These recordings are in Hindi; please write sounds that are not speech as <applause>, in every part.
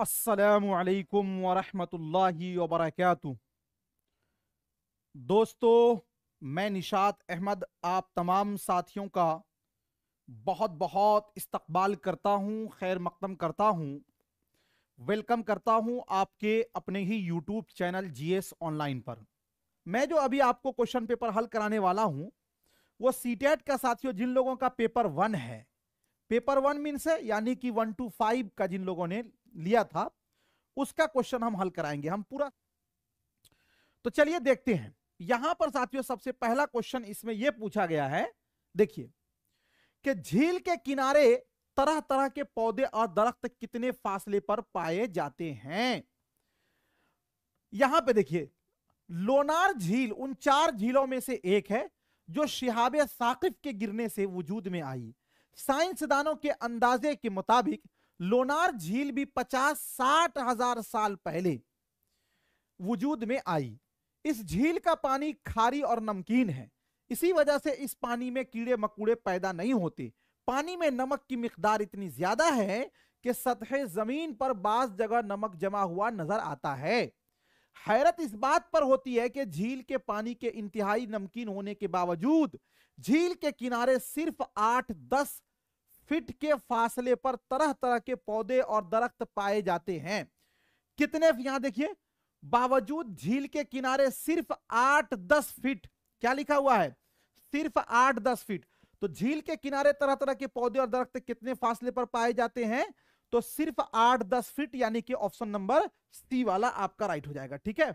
असलकम वरहमतुल्लाहि वबरकू दोस्तों मैं निशात अहमद आप तमाम साथियों का बहुत बहुत इस्तकबाल करता हूँ खैर मकदम करता हूँ वेलकम करता हूँ आपके अपने ही YouTube channel G S online पर मैं जो अभी आपको क्वेश्चन पेपर हल कराने वाला हूँ वो सी का साथियों जिन लोगों का पेपर वन है पेपर वन मीन्स है यानी कि वन टू फाइव का जिन लोगों ने लिया था उसका क्वेश्चन हम हल कराएंगे हम पूरा तो चलिए देखते हैं यहां पर साथियों सबसे पहला क्वेश्चन इसमें यह पूछा गया है देखिए कि झील के किनारे तरह तरह के पौधे और दरख्त कितने फासले पर पाए जाते हैं यहां पे देखिए लोनार झील उन चार झीलों में से एक है जो शिहाबे साकिफ के गिरने से वजूद में आई साइंसदानों के अंदाजे के मुताबिक लोनार झील भी पचास साठ हजार साल पहले वजूद में आई इस झील का पानी खारी और नमकीन है इसी वजह से इस पानी में कीड़े मकूड़े पैदा नहीं होते पानी में नमक की मकदार इतनी ज्यादा है कि सतह जमीन पर बास जगह नमक जमा हुआ नजर आता है हैरत इस बात पर होती है कि झील के पानी के इंतहाई नमकीन होने के बावजूद झील के किनारे सिर्फ आठ दस फिट के फासले पर तरह तरह के पौधे और दरख्त पाए जाते हैं कितने यहां देखिए बावजूद झील के किनारे सिर्फ आठ दस फीट क्या लिखा हुआ है सिर्फ आठ दस फीट तो झील के किनारे तरह तरह के पौधे और दरख्त कितने फासले पर पाए जाते हैं तो सिर्फ आठ दस फीट यानी कि ऑप्शन नंबर सी वाला आपका राइट हो जाएगा ठीक है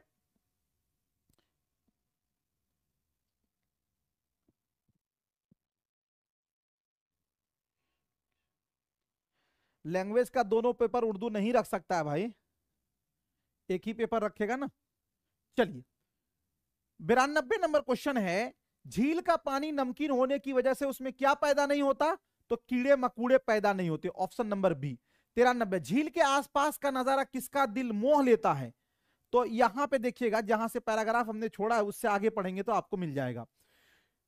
लैंग्वेज का दोनों पेपर उर्दू नहीं रख सकता है भाई एक ही पेपर रखेगा ना चलिए बिरानबे नंबर क्वेश्चन है झील का पानी नमकीन होने की वजह से उसमें क्या पैदा नहीं होता तो कीड़े मकूड़े पैदा नहीं होते ऑप्शन नंबर बी तिरानबे झील के आसपास का नजारा किसका दिल मोह लेता है तो यहां पे देखिएगा जहां से पैराग्राफ हमने छोड़ा है उससे आगे पढ़ेंगे तो आपको मिल जाएगा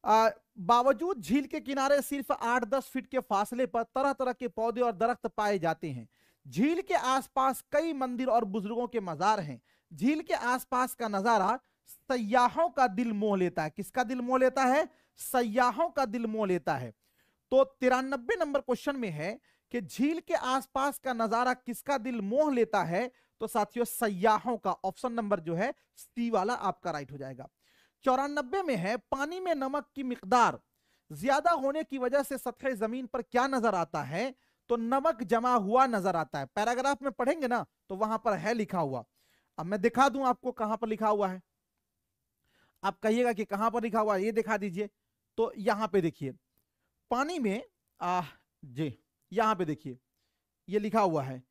बावजूद झील के किनारे सिर्फ आठ दस फीट के फासले पर तरह तरह के पौधे और दरख्त पाए जाते हैं झील के आसपास कई मंदिर और बुजुर्गों के मजार हैं झील के आसपास का नजारा सयाहों का दिल मोह लेता है किसका दिल मोह लेता है सयाहों का दिल मोह लेता है तो तिरानबे नंबर क्वेश्चन में है कि झील के आसपास का नजारा किसका दिल मोह लेता है तो साथियों सयाहों का ऑप्शन नंबर जो है सी वाला आपका राइट हो जाएगा चौरानबे में है पानी में नमक की मकदार ज्यादा होने की वजह से सतह जमीन पर क्या नजर आता है तो नमक जमा हुआ नजर आता है पैराग्राफ में पढ़ेंगे ना तो वहां पर है लिखा हुआ अब मैं दिखा दूं आपको कहां पर लिखा हुआ है आप कहिएगा कि कहां पर लिखा हुआ है ये दिखा दीजिए तो यहां पे देखिए पानी में आ, जी यहां पे देखिए ये लिखा हुआ है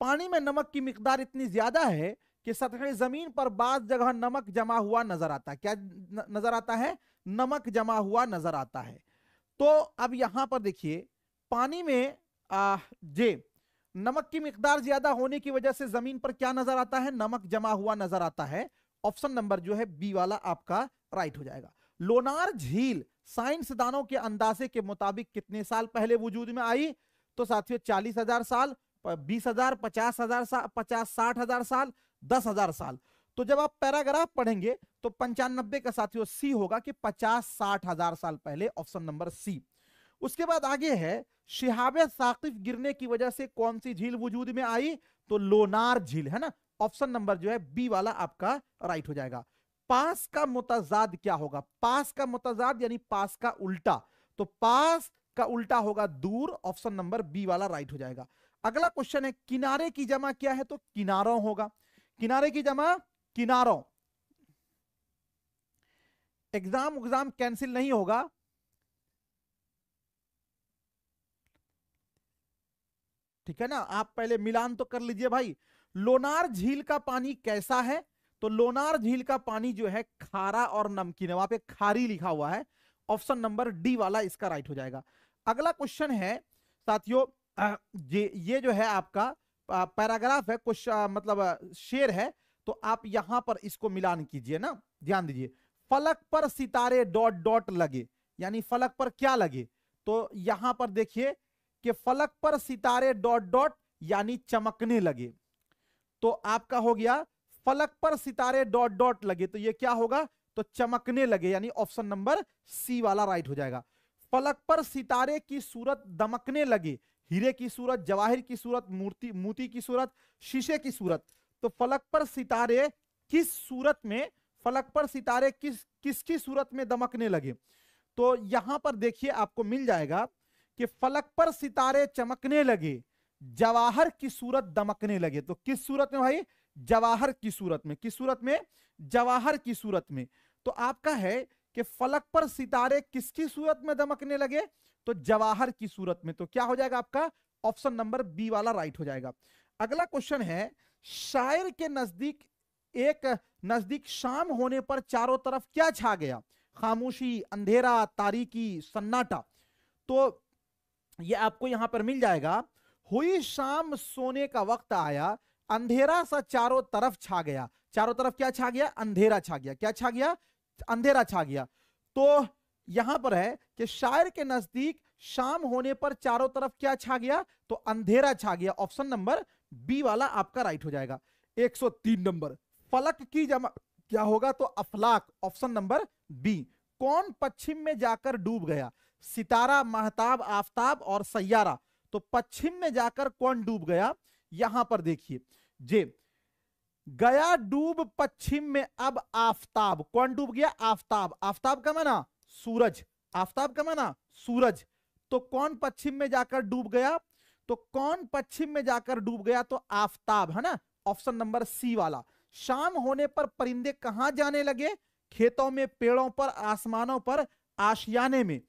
पानी में नमक की मकदार इतनी ज्यादा है कि सतह जमीन पर बाद जगह नमक जमा हुआ नजर आता है क्या नजर आता है नमक जमा हुआ नजर आता है तो अब यहां पर देखिए पानी में आ, जे नमक की मकदार ज्यादा होने की वजह से जमीन पर क्या नजर आता है नमक जमा हुआ नजर आता है ऑप्शन नंबर जो है बी वाला आपका राइट हो जाएगा लोनार झील साइंसदानों के अंदाजे के मुताबिक कितने साल पहले वजूद में आई तो साथियों चालीस हजार साल बीस हजार पचास हजार पचास साठ हजार साल दस हजार साल तो जब आप पैराग्राफ पढ़ेंगे तो पंचानबे का साथियों सी होगा कि पचास साठ हजार साल पहले ऑप्शन नंबर सी उसके बाद आगे है शिहाबे साकिफ गिरने की वजह से कौन सी झील वजूद में आई तो लोनार झील है ना ऑप्शन नंबर जो है बी वाला आपका राइट हो जाएगा पास का मुतजाद क्या होगा पास का मुतजाद यानी पास का उल्टा तो पास का उल्टा होगा दूर ऑप्शन नंबर बी वाला राइट हो जाएगा अगला क्वेश्चन है किनारे की जमा क्या है तो किनारों होगा किनारे की जमा किनारों एग्जाम उग्जाम कैंसिल नहीं होगा ठीक है ना आप पहले मिलान तो कर लीजिए भाई लोनार झील का पानी कैसा है तो लोनार झील का पानी जो है खारा और नमकीन है वहां पे खारी लिखा हुआ है ऑप्शन नंबर डी वाला इसका राइट हो जाएगा अगला क्वेश्चन है साथियों ये जो है आपका पैराग्राफ है कुछ मतलब शेर है तो आप यहां पर इसको मिलान कीजिए ना ध्यान दीजिए फलक पर सितारे डॉट डॉट लगे यानी फलक पर क्या लगे तो यहां पर देखिए कि फलक पर सितारे डॉट डॉट यानी चमकने लगे तो आपका हो गया फलक पर सितारे डॉट डॉट लगे तो ये क्या होगा तो चमकने लगे यानी ऑप्शन नंबर सी वाला राइट हो जाएगा फलक पर सितारे की सूरत दमकने लगे हीरे की सूरत जवाहिर की सूरत मूर्ति मोती की सूरत शीशे की सूरत तो फलक पर सितारे किस सूरत में फलक पर सितारे किस किसकी सूरत में दमकने लगे तो यहां पर देखिए आपको मिल जाएगा कि फलक पर सितारे चमकने लगे जवाहर की सूरत दमकने लगे तो किस सूरत में भाई जवाहर की सूरत में किस सूरत में जवाहर की सूरत में तो आपका है कि फलक पर सितारे किसकी सूरत में दमकने लगे तो जवाहर की सूरत में तो क्या हो जाएगा आपका ऑप्शन नंबर बी वाला राइट हो जाएगा अगला क्वेश्चन है शायर के नजदीक एक नजदीक शाम होने पर चारों तरफ क्या छा गया खामोशी अंधेरा तारीकी सन्नाटा तो ये आपको यहां पर मिल जाएगा हुई शाम सोने का वक्त आया अंधेरा सा चारों तरफ छा गया चारों तरफ क्या छा गया अंधेरा छा गया क्या छा गया अंधेरा छा गया तो यहां पर है कि शायर के नजदीक शाम होने पर चारों तरफ क्या छा गया तो अंधेरा छा गया ऑप्शन नंबर बी वाला आपका राइट हो जाएगा 103 नंबर फलक की जमा क्या होगा तो अफलाक ऑप्शन नंबर बी कौन पश्चिम में जाकर डूब गया सितारा महताब आफताब और सैयारा तो पश्चिम में जाकर कौन डूब गया यहां पर देखिए जे गया डूब पश्चिम में अब आफताब कौन डूब गया आफताब आफताब का मना सूरज आफ्ताब का माना सूरज तो कौन पश्चिम में जाकर डूब गया तो कौन पश्चिम में जाकर डूब गया तो आफ्ताब है ना ऑप्शन नंबर सी वाला शाम होने पर परिंदे कहां जाने लगे खेतों में पेड़ों पर आसमानों पर आशियाने में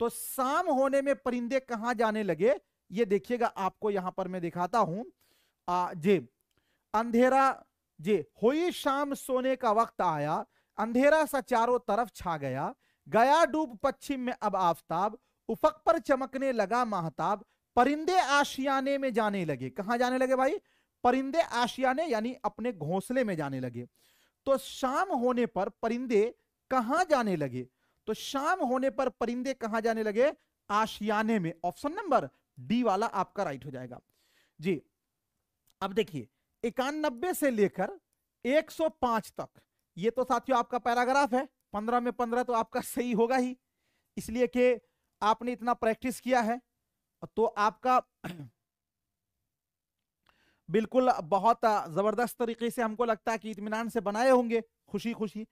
तो शाम होने में परिंदे कहां जाने लगे ये देखिएगा आपको यहां पर मैं दिखाता हूं आ, जे अंधेरा जे हो शाम सोने का वक्त आया अंधेरा सा चारों तरफ छा गया गया डूब पश्चिम में अब आफताब उफक पर चमकने लगा महताब परिंदे आशियाने में जाने लगे कहा जाने लगे भाई परिंदे आशियाने यानी अपने घोंसले में जाने लगे तो शाम होने पर परिंदे कहां जाने लगे तो शाम होने पर परिंदे कहां जाने लगे आशियाने में ऑप्शन नंबर डी वाला आपका राइट हो जाएगा जी अब देखिए इक्यानबे से लेकर 105 तक ये तो साथियों आपका पैराग्राफ है पंद्रह में पंद्रह तो आपका सही होगा ही इसलिए कि आपने इतना प्रैक्टिस किया है तो आपका <clears throat> बिल्कुल बहुत ज़बरदस्त तरीके से हमको लगता है कि इतमान से बनाए होंगे खुशी खुशी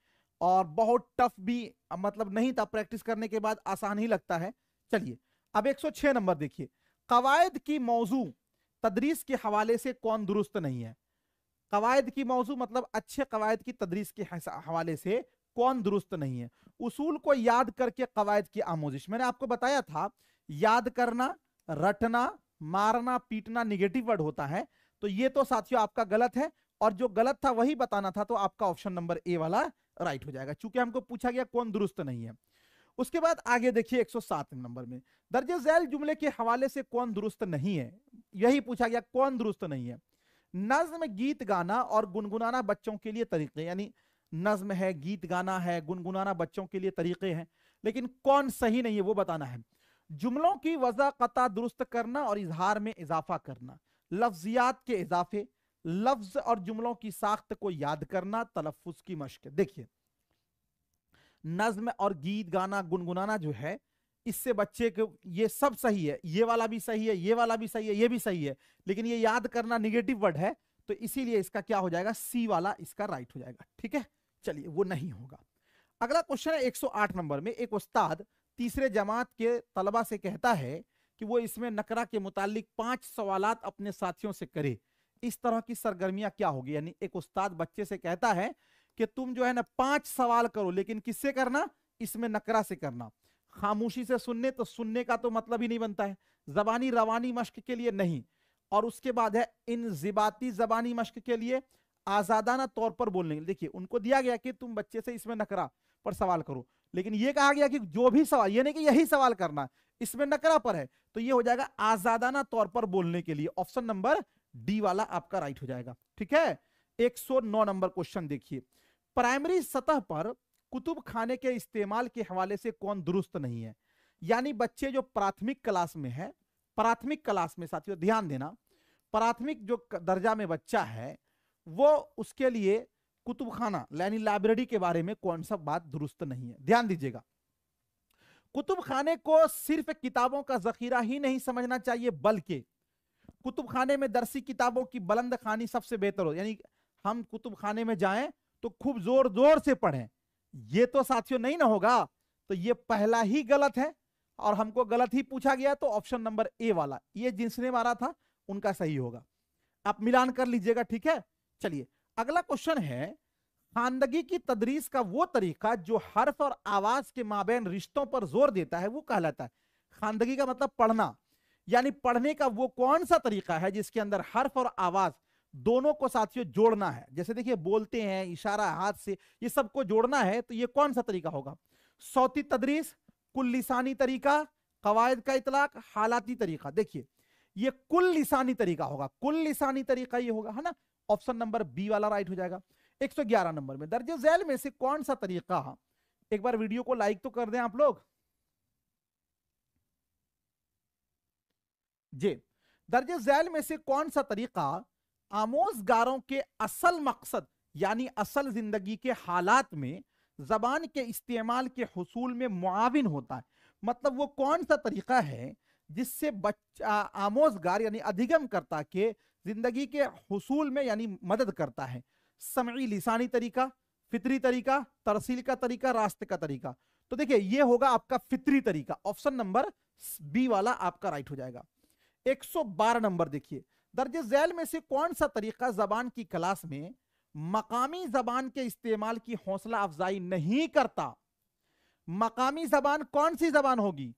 और बहुत टफ भी मतलब नहीं था प्रैक्टिस करने के बाद आसान ही लगता है चलिए अब 106 नंबर देखिए कवायद की मौजू तदरीस के हवाले से कौन दुरुस्त नहीं है कवायद की मौजू मतलब अच्छे कवायद की तदरीस के हवाले से कौन दुरुस्त नहीं है उसूल को याद करके कवायद की आमोजिश मैंने आपको बताया था याद करना रटना मारना पीटना निगेटिव वर्ड होता है तो ये तो साथियों आपका गलत है और जो गलत था वही बताना था तो आपका ऑप्शन नंबर ए वाला राइट हो जाएगा चूंकि हमको पूछा गया कौन दुरुस्त नहीं है उसके बाद आगे देखिए 107 नंबर में दर्ज जैल जुमले के हवाले से कौन दुरुस्त नहीं है यही पूछा गया कौन दुरुस्त नहीं है नज्म गीत गाना और गुनगुनाना बच्चों के लिए तरीके यानी नज्म है गीत गाना है गुनगुनाना बच्चों के लिए तरीके हैं लेकिन कौन सही नहीं है वो बताना है जुमलों की वजह कता दुरुस्त करना और इजहार में इजाफा करना लफ्जियात के इजाफे लफ्ज और जुमलों की साख्त को याद करना तलफ़ की मश्क देखिए नज्म और गीत गाना गुनगुनाना जो है इससे बच्चे के ये सब सही है ये वाला भी सही है ये वाला भी सही है ये भी सही है लेकिन ये याद करना निगेटिव वर्ड है तो इसीलिए इसका क्या हो जाएगा सी वाला इसका राइट हो जाएगा ठीक है चलिए वो नहीं होगा अगला क्वेश्चन है 108 नंबर में एक उस्ताद तीसरे जमात के तलबा से कहता है कि वो इसमें नकरा के मुतालिक पांच सवाल अपने साथियों से करे इस तरह की सरगर्मियां क्या होगी यानी एक उस्ताद बच्चे से कहता है कि तुम जो है ना पांच सवाल करो लेकिन किससे करना इसमें नकरा से करना खामोशी से सुनने तो सुनने का तो मतलब ही नहीं बनता है जबानी रवानी मश्क के लिए नहीं और उसके बाद है इन जिबाती जबानी मश्क के लिए आजादाना तौर पर बोलने के लिए देखिए उनको दिया गया कि तुम बच्चे से इसमें नकरा पर सवाल करो लेकिन ये कहा गया कि जो भी सवाल ये नहीं कि यही सवाल करना इसमें नकरा पर है तो ये हो जाएगा आजादाना तौर पर बोलने के लिए ऑप्शन नंबर डी वाला आपका राइट हो जाएगा ठीक है 109 नंबर क्वेश्चन देखिए प्राइमरी सतह पर कुतुब खाने के इस्तेमाल के हवाले से कौन दुरुस्त नहीं है यानी बच्चे जो प्राथमिक क्लास में है प्राथमिक क्लास में साथियों ध्यान देना प्राथमिक जो दर्जा में बच्चा है वो उसके लिए कुतुब खाना यानी लाइब्रेरी के बारे में कौन सा बात दुरुस्त नहीं है ध्यान दीजिएगा कुतुब खाने को सिर्फ किताबों का जखीरा ही नहीं समझना चाहिए बल्कि कुतुब खाने में दरसी किताबों की बुलंद खानी सबसे बेहतर हो यानी हम कुतुब खाने में जाए तो खूब जोर जोर से पढ़े ये तो साथियों नहीं ना होगा तो ये पहला ही गलत है और हमको गलत ही पूछा गया तो ऑप्शन नंबर ए वाला ये जिसने मारा था उनका सही होगा आप मिलान कर लीजिएगा ठीक है चलिए अगला क्वेश्चन है खानदगी की तदरीस का वो तरीका जो हर्फ और आवाज के माबेन रिश्तों पर जोर देता है वो कहलाता है खानदगी का मतलब पढ़ना यानी पढ़ने का वो कौन सा तरीका है जिसके अंदर हर्फ और आवाज दोनों को साथियों जोड़ना है जैसे देखिए बोलते हैं इशारा हाथ से ये सबको जोड़ना है तो ये कौन सा तरीका होगा सौती तदरीस कुल लिसानी तरीका कवायद का इतलाक हालाती तरीका देखिए ये कुल लिसानी तरीका होगा कुल लिसानी तरीका ये होगा है ना ऑप्शन नंबर बी वाला राइट हो जाएगा 111 नंबर में दर्ज जैल में से कौन सा तरीका एक बार वीडियो को लाइक तो कर दें आप लोग जी दर्ज जैल में से कौन सा तरीका आमोजगारों के असल मकसद यानी असल जिंदगी के हालात में जबान के इस्तेमाल के हसूल में मुआविन होता है मतलब वो कौन सा तरीका है जिससे बच्चा आमोजगार यानी अधिगम करता के जिंदगी के हसूल में यानी मदद करता है समी लिसानी तरीका फितरी तरीका तरसील का तरीका रास्ते का तरीका तो देखिए ये होगा आपका फितरी तरीका ऑप्शन नंबर बी वाला आपका राइट हो जाएगा 112 नंबर देखिए दर्ज जैल में से कौन सा तरीका जबान की क्लास में मकामी जबान के इस्तेमाल की हौसला अफजाई नहीं करता मकामी जबान कौन सी जबान होगी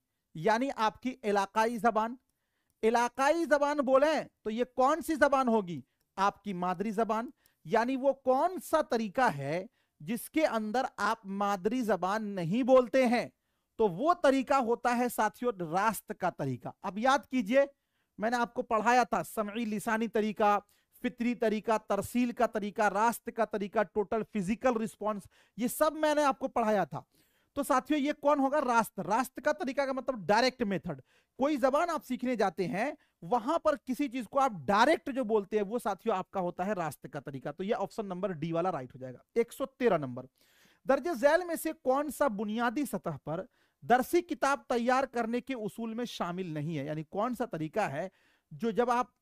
यानी आपकी इलाकाई जबान इलाकाई जबान बोले तो ये कौन सी जबान होगी आपकी मादरी जबान यानी वो कौन सा तरीका है जिसके अंदर आप मादरी जबान नहीं बोलते हैं तो वो तरीका होता है साथियों रास्त का तरीका अब याद कीजिए मैंने आपको पढ़ाया था समी लिसानी तरीका फितरी तरीका तरसील का तरीका रास्त का तरीका टोटल फिजिकल रिस्पॉन्स ये सब मैंने आपको पढ़ाया था तो साथियों ये कौन होगा रास्त रास्त का तरीका का मतलब डायरेक्ट मेथड कोई जबान आप सीखने जाते हैं वहां पर किसी चीज को आप डायरेक्ट जो बोलते हैं वो साथियों आपका होता है रास्त का तरीका तो ये ऑप्शन नंबर डी वाला राइट हो जाएगा 113 नंबर दर्जे जैल में से कौन सा बुनियादी सतह पर दर्शी किताब तैयार करने के उसूल में शामिल नहीं है यानी कौन सा तरीका है जो जब आप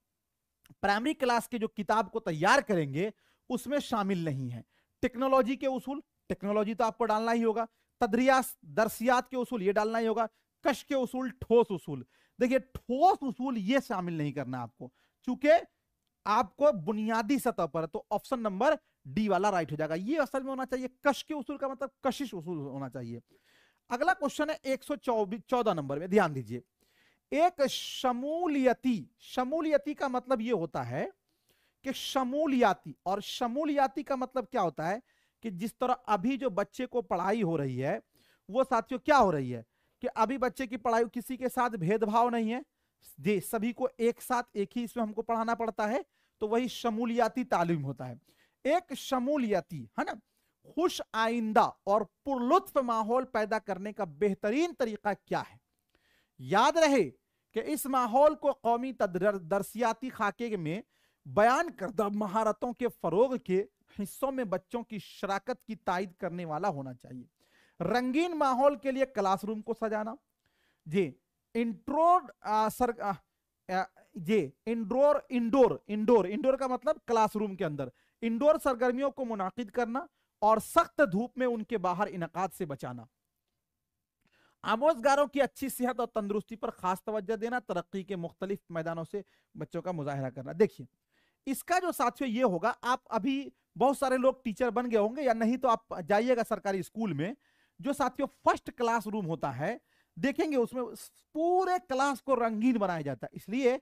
प्राइमरी क्लास के जो किताब को तैयार करेंगे उसमें शामिल नहीं है टेक्नोलॉजी के उसूल टेक्नोलॉजी तो आपको डालना ही होगा तदरिया दरसियात के उसूल ये डालना ही होगा कश के उसूल ठोस उसूल देखिए ठोस उसूल ये शामिल नहीं करना आपको चूंकि आपको बुनियादी सतह पर तो ऑप्शन नंबर डी वाला राइट हो जाएगा ये असल में होना चाहिए कश के उसूल का मतलब कशिश उसूल होना चाहिए अगला क्वेश्चन है एक सौ नंबर में ध्यान दीजिए एक शमूलियति शमूलियति का मतलब यह होता है कि शमूलियाती और शमूलियाती का मतलब क्या होता है कि जिस तरह अभी जो बच्चे को पढ़ाई हो रही है वो साथियों क्या हो रही है कि अभी बच्चे की पढ़ाई किसी के साथ भेदभाव नहीं है सभी को एक साथ एक ही इसमें हमको पढ़ाना पड़ता है तो वही शमूलियाती तालीम होता है एक शमूलियाती है ना खुश आइंदा और पुरलुत्फ माहौल पैदा करने का बेहतरीन तरीका क्या है याद रहे कि इस माहौल को कौमी दरसियाती खाके में बयान करदा महारतों के फरोग के हिस्सों में बच्चों की शराकत की ताइद करने वाला होना चाहिए रंगीन माहौल के लिए क्लासरूम को सजाना जी इंट्रोड सर आ, जी इंडोर इंडोर इंडोर इंडोर का मतलब क्लासरूम के अंदर इंडोर सरगर्मियों को मुनाकिद करना और सख्त धूप में उनके बाहर इनका से बचाना आमोजगारों की अच्छी सेहत और तंदुरुस्ती पर खास तवज्जो देना तरक्की के मुख्तलिफ मैदानों से बच्चों का मुजाहरा करना देखिए इसका जो साथियों ये होगा आप अभी बहुत सारे लोग टीचर बन गए होंगे या नहीं तो आप जाइएगा सरकारी स्कूल में जो साथियों फर्स्ट क्लास रूम होता है देखेंगे उसमें पूरे क्लास को रंगीन बनाया जाता है इसलिए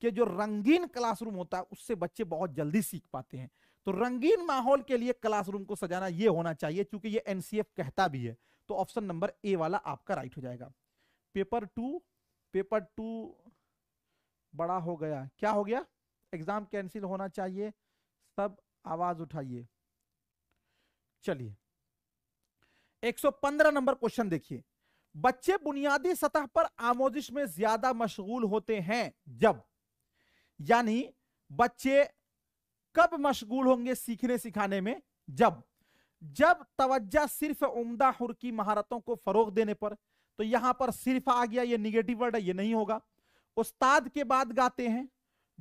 कि जो रंगीन क्लासरूम होता है उससे बच्चे बहुत जल्दी सीख पाते हैं तो रंगीन माहौल के लिए क्लासरूम को सजाना ये होना चाहिए क्योंकि ये एनसीएफ कहता भी है तो ऑप्शन नंबर ए वाला आपका राइट हो जाएगा पेपर टू पेपर टू बड़ा हो गया क्या हो गया एग्जाम कैंसिल होना चाहिए सब आवाज उठाइए चलिए 115 नंबर क्वेश्चन देखिए बच्चे बुनियादी सतह पर आमोजिश में ज्यादा मशगूल होते हैं जब यानी बच्चे कब मशगूल होंगे सीखने सिखाने में जब जब तवज्जा सिर्फ उम्दा हुर की महारतों को फरोग देने पर तो यहां पर सिर्फ आ गया ये निगेटिव वर्ड है ये नहीं होगा उस्ताद के बाद गाते हैं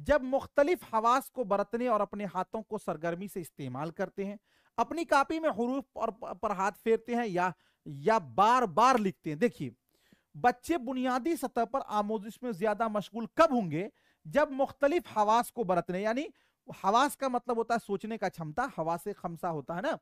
जब मुख्तलिफ हवास को बरतने और अपने हाथों को सरगर्मी से इस्तेमाल करते हैं अपनी कापी में हरूफ और पर हाथ फेरते हैं या या बार बार लिखते हैं देखिए बच्चे बुनियादी सतह पर आमोजिश में ज्यादा मशगूल कब होंगे जब मुख्तलिफ हवास को बरतने यानी हवास का मतलब होता है सोचने का क्षमता हवा से खमसा होता है ना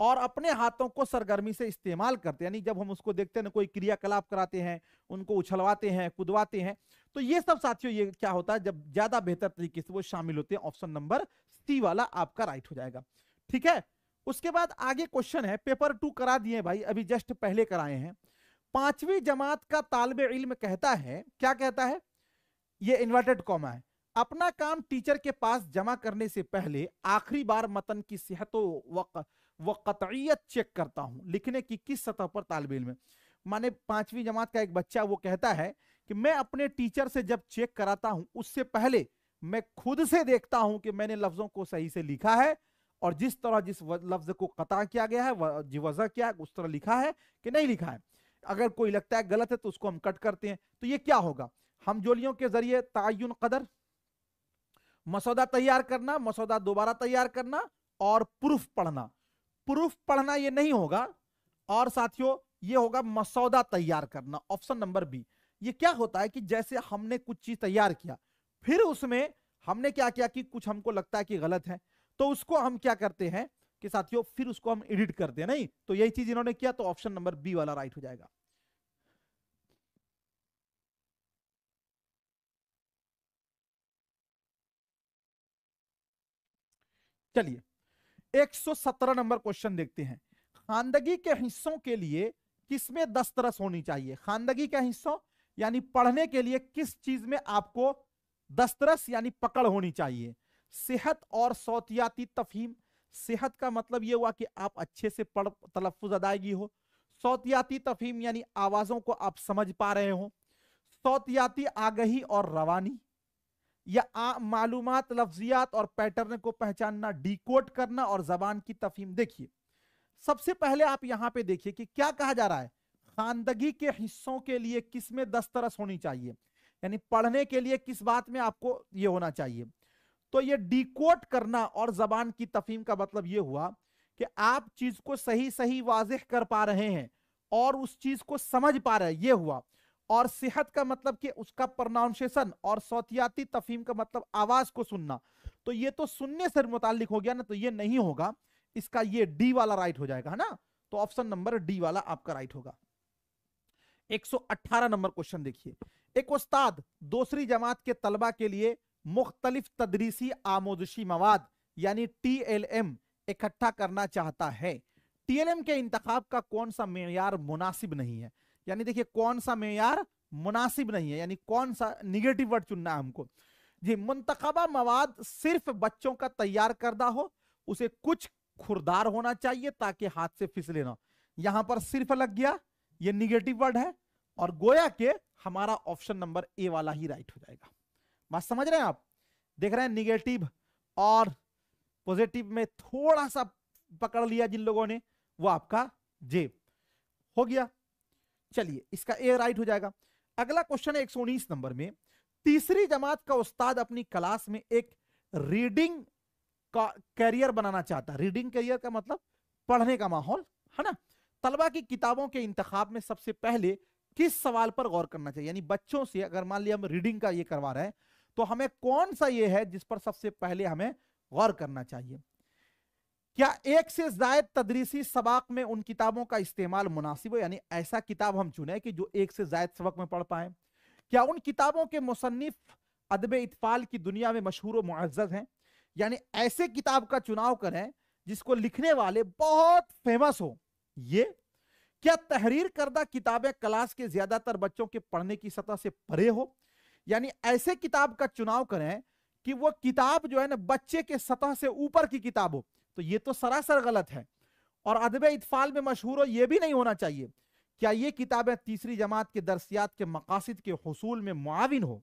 और अपने हाथों को सरगर्मी से इस्तेमाल करते यानी जब हम उसको देखते हैं कोई क्रियाकलाप कराते हैं उनको उछलवाते हैं कुदवाते हैं तो ये सब साथियों ये क्या होता है जब ज्यादा बेहतर तरीके से वो शामिल होते हैं ऑप्शन नंबर सी वाला आपका राइट हो जाएगा ठीक है उसके बाद आगे क्वेश्चन है पेपर टू करा दिए भाई अभी जस्ट पहले कराए हैं पांचवी जमात का तालब इल्म कहता है क्या कहता है ये इन्वर्टेड कॉमा है अपना काम टीचर के पास जमा करने से पहले आखिरी बार मतन की सेहत व कतियत चेक करता हूँ लिखने की किस सतह पर तालब इम है माने पांचवी जमात का एक बच्चा वो कहता है कि मैं अपने टीचर से जब चेक कराता हूँ उससे पहले मैं खुद से देखता हूँ कि मैंने लफ्जों को सही से लिखा है और जिस तरह जिस लफ्ज को कता किया गया है वजह किया उस तरह लिखा है कि नहीं लिखा है अगर कोई लगता है गलत है तो उसको हम कट करते हैं तो ये क्या होगा हम जोलियों के जरिए तयन कदर मसौदा तैयार करना मसौदा दोबारा तैयार करना और प्रूफ पढ़ना प्रूफ पढ़ना ये नहीं होगा और साथियों ये होगा मसौदा तैयार करना ऑप्शन नंबर बी ये क्या होता है कि जैसे हमने कुछ चीज तैयार किया फिर उसमें हमने क्या किया कि कुछ हमको लगता है कि गलत है तो उसको हम क्या करते हैं कि साथियों फिर उसको हम एडिट करते हैं नहीं तो यही चीज इन्होंने किया तो ऑप्शन नंबर बी वाला राइट हो जाएगा चलिए 117 नंबर क्वेश्चन देखते हैं खानदगी के हिस्सों के लिए किसमें दस्तरस होनी चाहिए खानदगी के हिस्सों यानी पढ़ने के लिए किस चीज में आपको दस्तरस यानी पकड़ होनी चाहिए सेहत और सौतियाती तफहीम सेहत का मतलब ये हुआ कि आप अच्छे से पढ़ तलफ़ अदायगी हो सौतियाती तफहीम यानी आवाज़ों को आप समझ पा रहे हो सौतियाती आगही और रवानी या मालूम लफ्जियात और पैटर्न को पहचानना डिकोड करना और जबान की तफीम देखिए सबसे पहले आप यहां पे देखिए कि क्या कहा जा रहा है खानदगी के हिस्सों के लिए किसमें दस्तरस होनी चाहिए यानी पढ़ने के लिए किस बात में आपको ये होना चाहिए तो ये कोट करना और जबान की तफीम का मतलब ये हुआ कि आप चीज को सही सही वाजह कर पा रहे हैं और उस चीज को समझ पा रहे हैं ये हुआ और सेहत का मतलब कि उसका प्रोनाउंसिएशन और सौतियाती तफीम का मतलब आवाज को सुनना तो ये तो सुनने से मुतालिक हो गया ना तो ये नहीं होगा इसका ये डी वाला राइट हो जाएगा है ना तो ऑप्शन नंबर डी वाला आपका राइट होगा 118 नंबर क्वेश्चन देखिए एक उस्ताद दूसरी जमात के तलबा के लिए मुख्तलिफ तदरीसी आमोदशी मवाद यानी टी एल एम इकट्ठा करना चाहता है टीएलएम के इंतखाब का कौन सा मैार मुनासिब नहीं है यानी देखिए कौन सा मैार मुनासिब नहीं है यानी कौन सा निगेटिव वर्ड चुनना है हमको जी मुंतबा मवाद सिर्फ बच्चों का तैयार करदा हो उसे कुछ खुरदार होना चाहिए ताकि हाथ से फिसले ना यहां पर सिर्फ लग गया ये निगेटिव वर्ड है और गोया के हमारा ऑप्शन नंबर ए वाला ही राइट हो जाएगा बात समझ रहे हैं आप देख रहे हैं निगेटिव और पॉजिटिव में थोड़ा सा पकड़ लिया जिन लोगों ने वो आपका जे हो गया चलिए इसका ए राइट हो जाएगा अगला क्वेश्चन है एक नंबर में तीसरी जमात का उस्ताद अपनी क्लास में एक रीडिंग का कैरियर बनाना चाहता है रीडिंग कैरियर का मतलब पढ़ने का माहौल है ना तलबा की किताबों के इंतखाब में सबसे पहले किस सवाल पर गौर करना चाहिए यानी बच्चों से अगर मान लिया हम रीडिंग का ये करवा रहे हैं तो हमें कौन सा ये है जिस पर सबसे पहले हमें गौर करना चाहिए क्या एक से जायद तदरीसी सबाक में उन किताबों का इस्तेमाल मुनासिब हो यानी ऐसा किताब हम चुने कि जो एक से जायद सबक में पढ़ पाए क्या उन किताबों के मुसनफ़ अदब इतफाल की दुनिया में मशहूर मुआज़ हैं यानी ऐसे किताब का चुनाव करें जिसको लिखने वाले बहुत फेमस हो ये क्या तहरीर करदा किताबें क्लास के ज्यादातर बच्चों के पढ़ने की सतह से परे हो यानी ऐसे किताब का चुनाव करें कि वो किताब जो है ना बच्चे के सतह से ऊपर की किताब हो तो ये तो सरासर गलत है और अदब इतफाल में मशहूर हो यह भी नहीं होना चाहिए क्या ये किताबें तीसरी जमात के दरसियात के मकासद के हसूल में मुआविन हो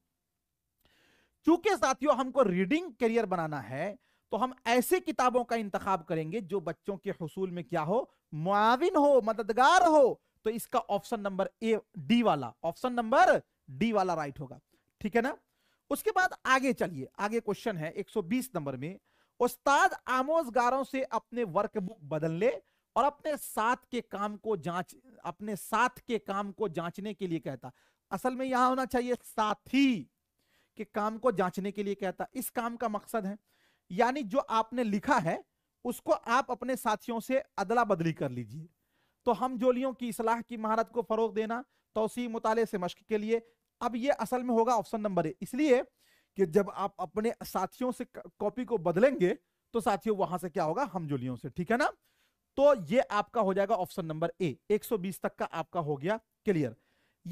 चूंकि साथियों हमको रीडिंग करियर बनाना है तो हम ऐसे किताबों का इंतखब करेंगे जो बच्चों के हसूल में क्या हो मुआविन हो मददगार हो तो इसका ऑप्शन नंबर ए डी वाला ऑप्शन नंबर डी वाला राइट होगा ठीक है ना उसके बाद आगे चलिए आगे क्वेश्चन है 120 नंबर में उस्ताद आमोजगारों से अपने वर्कबुक बदल ले और अपने साथ के काम को जांच अपने साथ के काम को जांचने के लिए कहता असल में यहां होना चाहिए साथी के काम को जांचने के लिए कहता इस काम का मकसद है यानी जो आपने लिखा है उसको आप अपने साथियों से अदला बदली कर लीजिए तो हम जोलियों की सलाह की महारत को फरोग देना तोसी मुताले से मश्क के लिए अब ये असल में होगा ऑप्शन नंबर ए इसलिए कि जब आप अपने साथियों से कॉपी को बदलेंगे तो साथियों वहां से क्या होगा हमजोलियों से ठीक है ना तो ये आपका हो जाएगा ऑप्शन नंबर ए 120 तक का आपका हो गया क्लियर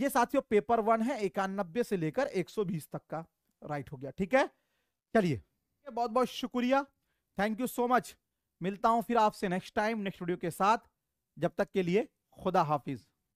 ये साथियों पेपर वन है इक्यानबे से लेकर 120 तक का राइट हो गया ठीक है चलिए बहुत बहुत शुक्रिया थैंक यू सो मच मिलता हूं फिर आपसे नेक्स्ट टाइम नेक्स्ट वीडियो के साथ जब तक के लिए खुदा हाफिज